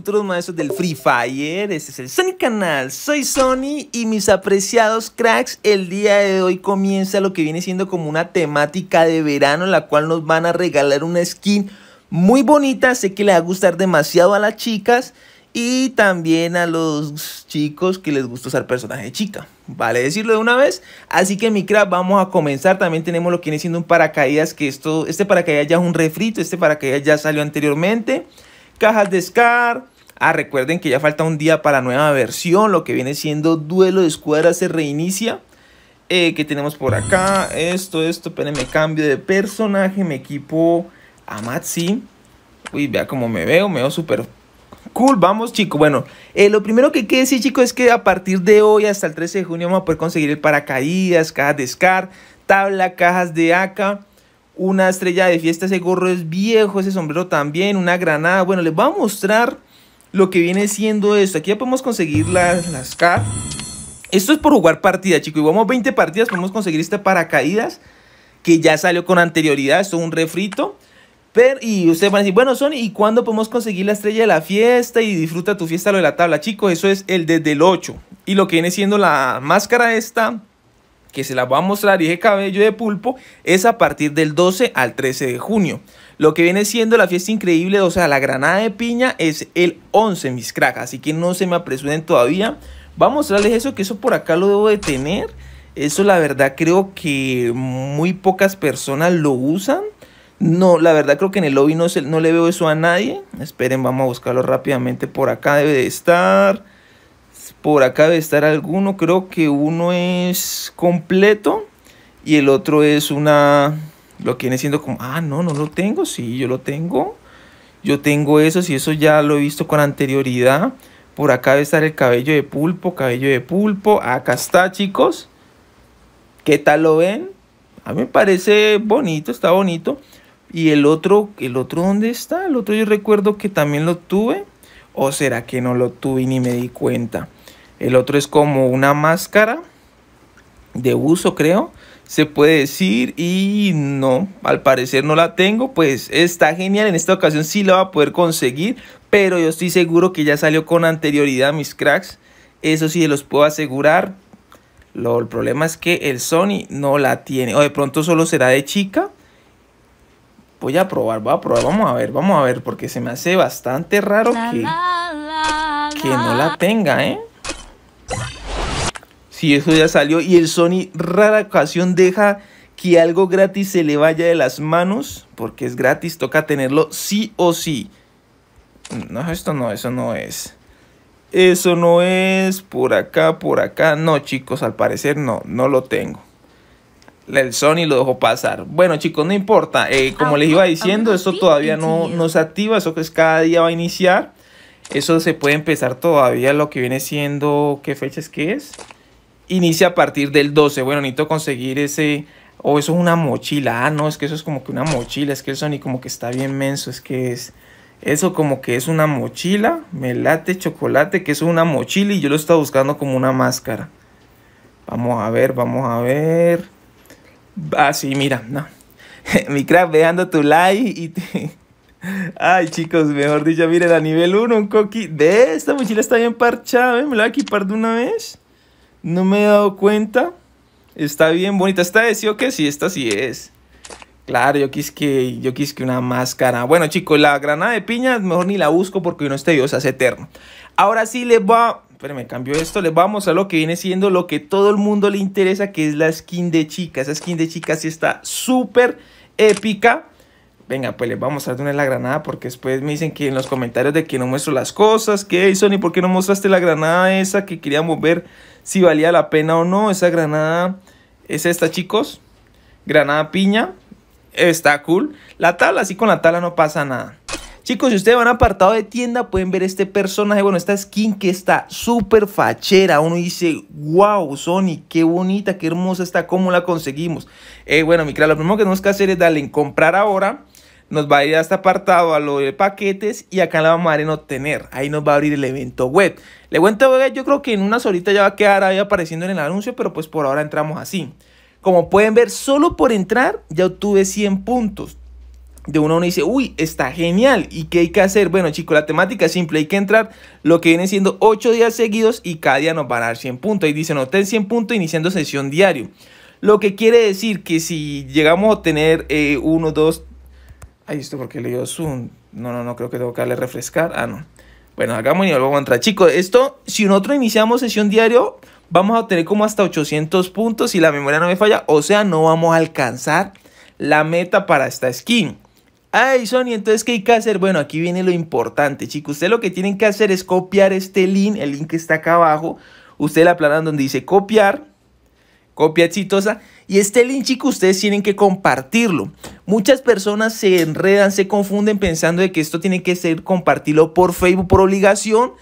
futuros maestros del Free Fire. Este es el Sony Canal. Soy Sony y mis apreciados cracks. El día de hoy comienza lo que viene siendo como una temática de verano, la cual nos van a regalar una skin muy bonita. Sé que le va a gustar demasiado a las chicas y también a los chicos que les gusta usar personaje chica. Vale decirlo de una vez. Así que mi crack, vamos a comenzar. También tenemos lo que viene siendo un paracaídas. Que esto, este paracaídas ya es un refrito. Este paracaídas ya salió anteriormente. Cajas de Scar. Ah, recuerden que ya falta un día para la nueva versión, lo que viene siendo duelo de escuadra se reinicia. Eh, que tenemos por acá? Esto, esto, me cambio de personaje, me equipo a Matsi. Uy, vea cómo me veo, me veo súper Cool, vamos chicos. Bueno, eh, lo primero que hay decir chicos es que a partir de hoy hasta el 13 de junio vamos a poder conseguir el paracaídas, cajas de SCAR, tabla, cajas de AK, una estrella de fiesta, ese gorro es viejo, ese sombrero también, una granada. Bueno, les voy a mostrar lo que viene siendo esto. Aquí ya podemos conseguir las, las K. Esto es por jugar partidas, chicos. vamos 20 partidas, podemos conseguir este paracaídas que ya salió con anterioridad. Esto es un refrito. Pero, y ustedes van a decir, bueno, Sony, ¿y cuándo podemos conseguir la estrella de la fiesta y disfruta tu fiesta lo de la tabla? Chicos, eso es el desde el 8. Y lo que viene siendo la máscara esta, que se la voy a mostrar, y cabello de pulpo, es a partir del 12 al 13 de junio. Lo que viene siendo la fiesta increíble, o sea, la granada de piña es el 11, mis crack. Así que no se me apresuren todavía. Vamos a mostrarles eso, que eso por acá lo debo de tener. Eso la verdad creo que muy pocas personas lo usan. No, la verdad creo que en el lobby no, se, no le veo eso a nadie. Esperen, vamos a buscarlo rápidamente. Por acá debe de estar. Por acá debe estar alguno. Creo que uno es completo y el otro es una lo viene siendo como, ah, no, no lo tengo, sí, yo lo tengo, yo tengo eso, si eso ya lo he visto con anterioridad, por acá debe estar el cabello de pulpo, cabello de pulpo, acá está chicos, ¿qué tal lo ven? A mí me parece bonito, está bonito. Y el otro, el otro dónde está? El otro yo recuerdo que también lo tuve. ¿O será que no lo tuve y ni me di cuenta? El otro es como una máscara de uso, creo se puede decir y no, al parecer no la tengo, pues está genial, en esta ocasión sí la va a poder conseguir, pero yo estoy seguro que ya salió con anterioridad mis cracks, eso sí los puedo asegurar, Lo, el problema es que el Sony no la tiene, o de pronto solo será de chica, voy a probar, voy a probar, vamos a ver, vamos a ver, porque se me hace bastante raro que, que no la tenga, ¿eh? Sí, eso ya salió. Y el Sony rara ocasión deja que algo gratis se le vaya de las manos, porque es gratis, toca tenerlo sí o sí. Mm, no, esto no, eso no es. Eso no es por acá, por acá. No, chicos, al parecer no, no lo tengo. El Sony lo dejó pasar. Bueno, chicos, no importa. Eh, como les iba diciendo, esto todavía no, no se activa. Eso que es cada día va a iniciar. Eso se puede empezar todavía lo que viene siendo. ¿Qué fecha es que es? inicia a partir del 12. Bueno, necesito conseguir ese... O eso es una mochila. Ah, no, es que eso es como que una mochila. Es que el ni como que está bien menso. Es que es... Eso como que es una mochila. Me chocolate, que es una mochila. Y yo lo estaba buscando como una máscara. Vamos a ver, vamos a ver. Ah, sí, mira, no. Mi crack, tu like y... Ay, chicos, mejor dicho, miren, a nivel 1, un coqui. De esta mochila está bien parchada, ¿eh? me la voy a equipar de una vez. No me he dado cuenta. Está bien bonita. Está de o que sí, esta sí es. Claro, yo quis que, yo quis que una máscara. Bueno, chicos, la granada de piña mejor ni la busco porque no estoy, yo, se hace eterno. Ahora sí les va... me cambio esto. Les vamos a lo que viene siendo lo que todo el mundo le interesa, que es la skin de chica. Esa skin de chica sí está súper épica venga, pues les vamos a dar una la granada porque después me dicen que en los comentarios de que no muestro las cosas, que Sony, ¿por qué no mostraste la granada esa que queríamos ver si valía la pena o no? Esa granada es esta, chicos. Granada piña. Está cool. La tabla, así con la tabla no pasa nada. Chicos, si ustedes van a apartado de tienda, pueden ver este personaje, bueno, esta skin que está súper fachera. Uno dice, wow, Sony, qué bonita, qué hermosa está, cómo la conseguimos. Eh, bueno, mi cara. lo primero que tenemos que hacer es darle en comprar ahora nos va a ir a este apartado a lo de paquetes y acá la vamos a dar en obtener. Ahí nos va a abrir el evento web. El evento web yo creo que en unas horitas ya va a quedar ahí apareciendo en el anuncio, pero pues por ahora entramos así. Como pueden ver, solo por entrar ya obtuve 100 puntos. De uno uno dice, uy, está genial. ¿Y qué hay que hacer? Bueno, chicos, la temática es simple. Hay que entrar lo que viene siendo 8 días seguidos y cada día nos van a dar 100 puntos. Ahí dicen, obtén 100 puntos iniciando sesión diario. Lo que quiere decir que si llegamos a obtener 1, eh, 2, Ahí esto porque le dio zoom. No, no, no, creo que tengo que darle refrescar. Ah, no. Bueno, hagamos y vamos a entrar. Chicos, esto, si nosotros iniciamos sesión diario, vamos a obtener como hasta 800 puntos y la memoria no me falla. O sea, no vamos a alcanzar la meta para esta skin. Ay, Sony, entonces, ¿qué hay que hacer? Bueno, aquí viene lo importante, chicos. Ustedes lo que tienen que hacer es copiar este link, el link que está acá abajo. Ustedes la aplanan donde dice copiar, copia exitosa. Y este link, chicos, ustedes tienen que compartirlo. Muchas personas se enredan, se confunden pensando de que esto tiene que ser compartirlo por Facebook por obligación.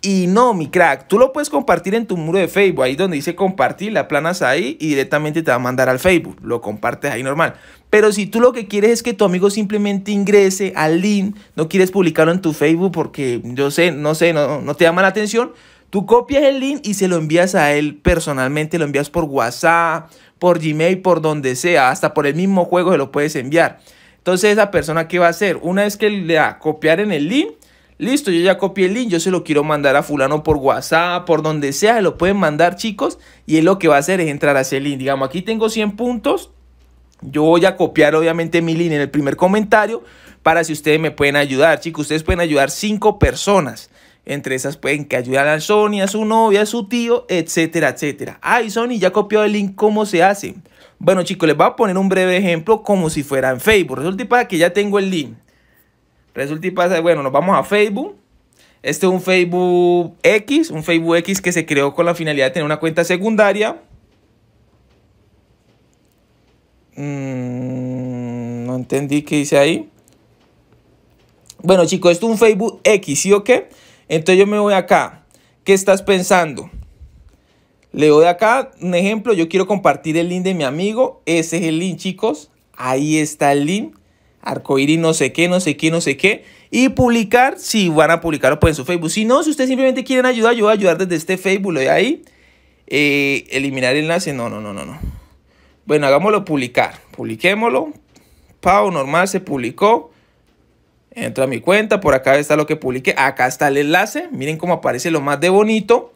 Y no, mi crack, tú lo puedes compartir en tu muro de Facebook, ahí donde dice compartir, la planas ahí y directamente te va a mandar al Facebook, lo compartes ahí normal. Pero si tú lo que quieres es que tu amigo simplemente ingrese al link, no quieres publicarlo en tu Facebook porque yo sé, no sé, no, no te llama la atención, tú copias el link y se lo envías a él personalmente, lo envías por WhatsApp por Gmail, por donde sea, hasta por el mismo juego se lo puedes enviar. Entonces esa persona qué va a hacer? Una vez que le da copiar en el link, listo, yo ya copié el link, yo se lo quiero mandar a fulano por WhatsApp, por donde sea, se lo pueden mandar chicos y él lo que va a hacer es entrar a ese link. Digamos, aquí tengo 100 puntos. Yo voy a copiar obviamente mi link en el primer comentario para si ustedes me pueden ayudar. Chicos, ustedes pueden ayudar 5 personas. Entre esas pueden que ayudar a Sony, a su novia, a su tío, etcétera, etcétera. Ay, Sony ya copió el link, ¿cómo se hace? Bueno chicos, les voy a poner un breve ejemplo como si fuera en Facebook. Resulta y pasa que ya tengo el link. Resulta y pasa, bueno, nos vamos a Facebook. Este es un Facebook X, un Facebook X que se creó con la finalidad de tener una cuenta secundaria. Mm, no entendí qué dice ahí. Bueno, chicos, esto es un Facebook X, ¿sí o qué? Entonces yo me voy acá. ¿Qué estás pensando? Le doy acá un ejemplo. Yo quiero compartir el link de mi amigo. Ese es el link, chicos. Ahí está el link. Arcoíris no sé qué, no sé qué, no sé qué. Y publicar, si van a publicarlo pues en su Facebook. Si no, si ustedes simplemente quieren ayudar, yo voy a ayudar desde este Facebook. Lo de ahí. Eh, eliminar el enlace. No, no, no, no, no. Bueno, hagámoslo publicar. Publiquémoslo. Pau, normal, se publicó. Entro a mi cuenta, por acá está lo que publiqué, acá está el enlace, miren cómo aparece lo más de bonito.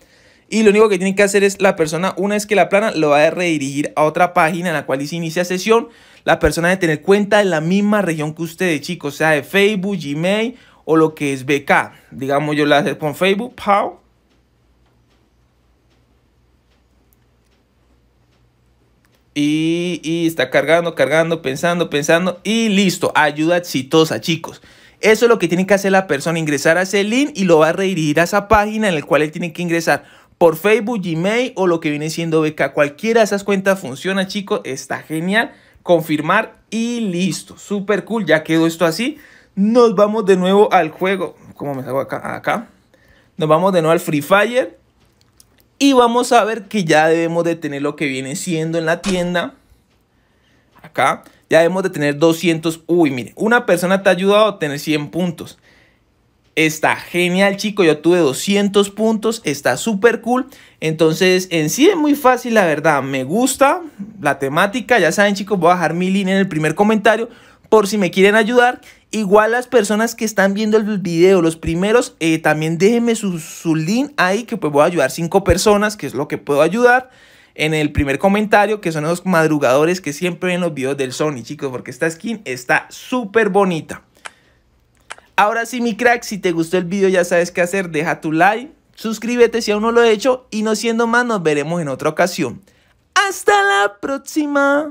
Y lo único que tiene que hacer es la persona, una vez que la plana, lo va a redirigir a otra página en la cual se inicia sesión. La persona debe tener cuenta en la misma región que ustedes, chicos, sea de Facebook, Gmail o lo que es BK. Digamos, yo la hacer con Facebook, Pow. Y, y está cargando, cargando, pensando, pensando. Y listo, ayuda exitosa, chicos. Eso es lo que tiene que hacer la persona, ingresar a ese link y lo va a redirigir a esa página en la cual él tiene que ingresar por Facebook, Gmail o lo que viene siendo BK. Cualquiera de esas cuentas funciona, chicos, está genial. Confirmar y listo. Super cool, ya quedó esto así. Nos vamos de nuevo al juego. ¿Cómo me salgo acá? Acá. Nos vamos de nuevo al Free Fire. Y vamos a ver que ya debemos de tener lo que viene siendo en la tienda. Acá ya debemos de tener 200. Uy, mire, una persona te ha ayudado a tener 100 puntos. Está genial, chico. Yo tuve 200 puntos. Está súper cool. Entonces, en sí es muy fácil, la verdad. Me gusta la temática. Ya saben, chicos, voy a dejar mi link en el primer comentario por si me quieren ayudar. Igual las personas que están viendo el video, los primeros, eh, también déjenme su, su link ahí que pues voy a ayudar 5 personas, que es lo que puedo ayudar en el primer comentario, que son los madrugadores que siempre ven los videos del Sony, chicos, porque esta skin está súper bonita. Ahora sí, mi crack, si te gustó el video ya sabes qué hacer, deja tu like, suscríbete si aún no lo he hecho y no siendo más, nos veremos en otra ocasión. ¡Hasta la próxima!